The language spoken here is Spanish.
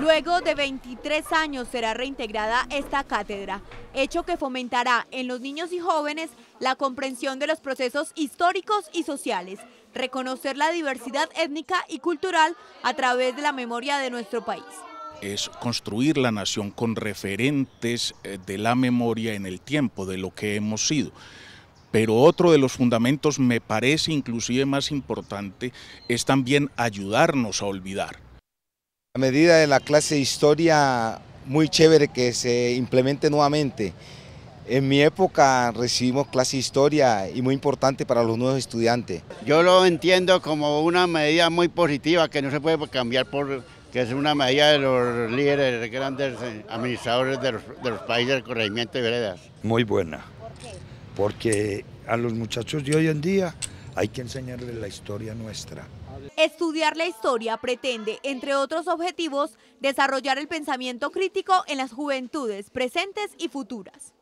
Luego de 23 años será reintegrada esta cátedra, hecho que fomentará en los niños y jóvenes la comprensión de los procesos históricos y sociales, reconocer la diversidad étnica y cultural a través de la memoria de nuestro país. Es construir la nación con referentes eh, de la memoria en el tiempo, de lo que hemos sido. Pero otro de los fundamentos, me parece inclusive más importante, es también ayudarnos a olvidar a medida de la clase de historia, muy chévere que se implemente nuevamente. En mi época recibimos clase de historia y muy importante para los nuevos estudiantes. Yo lo entiendo como una medida muy positiva que no se puede cambiar por que es una medida de los líderes, grandes administradores de los, países del corregimiento y veredas. Muy buena, porque a los muchachos de hoy en día hay que enseñarle la historia nuestra. Estudiar la historia pretende, entre otros objetivos, desarrollar el pensamiento crítico en las juventudes presentes y futuras.